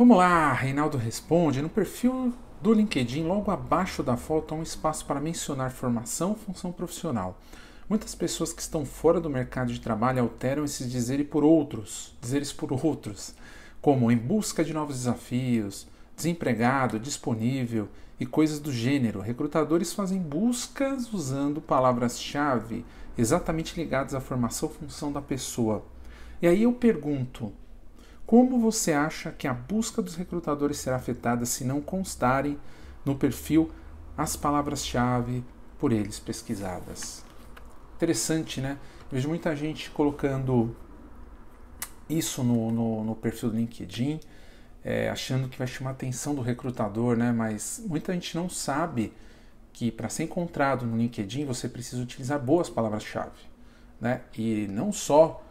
Vamos lá, Reinaldo responde. No perfil do LinkedIn, logo abaixo da foto, há um espaço para mencionar formação função profissional. Muitas pessoas que estão fora do mercado de trabalho alteram esses dizeres por outros, dizeres por outros, como em busca de novos desafios, desempregado, disponível e coisas do gênero. Recrutadores fazem buscas usando palavras-chave exatamente ligadas à formação ou função da pessoa. E aí eu pergunto, como você acha que a busca dos recrutadores será afetada se não constarem no perfil as palavras-chave por eles pesquisadas? Interessante, né? Eu vejo muita gente colocando isso no, no, no perfil do LinkedIn, é, achando que vai chamar a atenção do recrutador, né? Mas muita gente não sabe que para ser encontrado no LinkedIn você precisa utilizar boas palavras-chave, né? E não só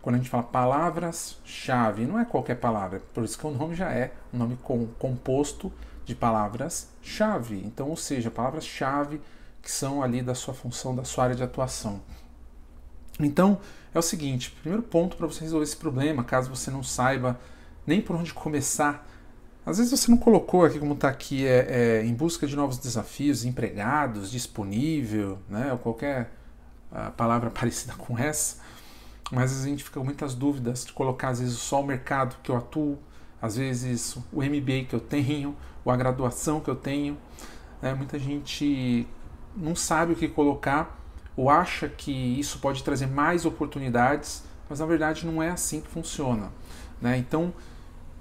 quando a gente fala palavras-chave, não é qualquer palavra, por isso que o nome já é um nome com, composto de palavras-chave. Então, ou seja, palavras-chave que são ali da sua função, da sua área de atuação. Então, é o seguinte: primeiro ponto para você resolver esse problema, caso você não saiba nem por onde começar. Às vezes você não colocou aqui como está aqui, é, é, em busca de novos desafios, empregados, disponível, né, ou qualquer ah, palavra parecida com essa. Mas a gente fica com muitas dúvidas de colocar, às vezes, só o mercado que eu atuo, às vezes o MBA que eu tenho, ou a graduação que eu tenho. Né? muita gente não sabe o que colocar ou acha que isso pode trazer mais oportunidades, mas na verdade não é assim que funciona. Né? Então,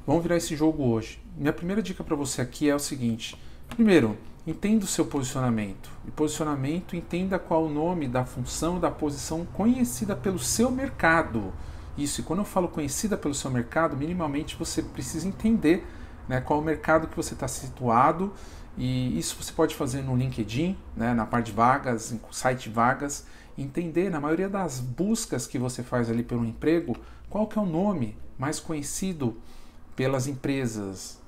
vamos virar esse jogo hoje. Minha primeira dica para você aqui é o seguinte: Primeiro, entenda o seu posicionamento. E posicionamento, entenda qual o nome da função, da posição conhecida pelo seu mercado. Isso, e quando eu falo conhecida pelo seu mercado, minimamente você precisa entender né, qual o mercado que você está situado. E isso você pode fazer no LinkedIn, né, na parte de vagas, em site de vagas, entender na maioria das buscas que você faz ali pelo emprego, qual que é o nome mais conhecido pelas empresas,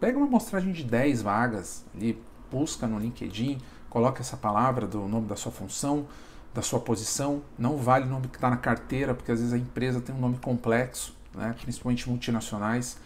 Pega uma amostragem de 10 vagas ali, busca no LinkedIn, coloca essa palavra do nome da sua função, da sua posição. Não vale o nome que está na carteira, porque às vezes a empresa tem um nome complexo, né? principalmente multinacionais.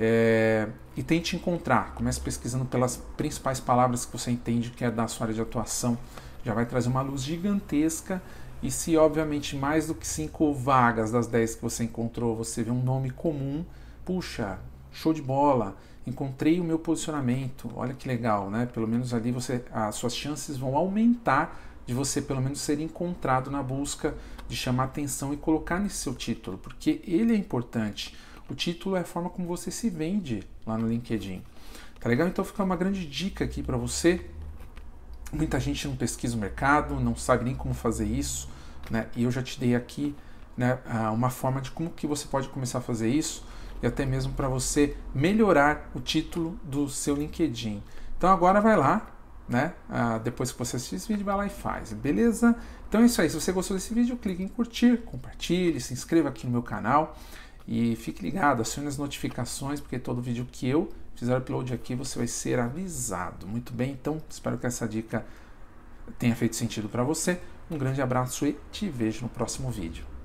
É, e tente encontrar. Comece pesquisando pelas principais palavras que você entende que é da sua área de atuação. Já vai trazer uma luz gigantesca. E se, obviamente, mais do que cinco vagas das 10 que você encontrou, você vê um nome comum, puxa, show de bola, encontrei o meu posicionamento, olha que legal, né? Pelo menos ali você, as suas chances vão aumentar de você pelo menos ser encontrado na busca de chamar atenção e colocar nesse seu título, porque ele é importante. O título é a forma como você se vende lá no LinkedIn. Tá legal? Então fica uma grande dica aqui para você. Muita gente não pesquisa o mercado, não sabe nem como fazer isso, né? E eu já te dei aqui né, ah, uma forma de como que você pode começar a fazer isso e até mesmo para você melhorar o título do seu LinkedIn. Então agora vai lá, né? Ah, depois que você assistir esse vídeo, vai lá e faz, beleza? Então é isso aí. Se você gostou desse vídeo, clique em curtir, compartilhe, se inscreva aqui no meu canal e fique ligado, acione as notificações, porque todo vídeo que eu fizer upload aqui você vai ser avisado. Muito bem, então espero que essa dica tenha feito sentido para você. Um grande abraço e te vejo no próximo vídeo.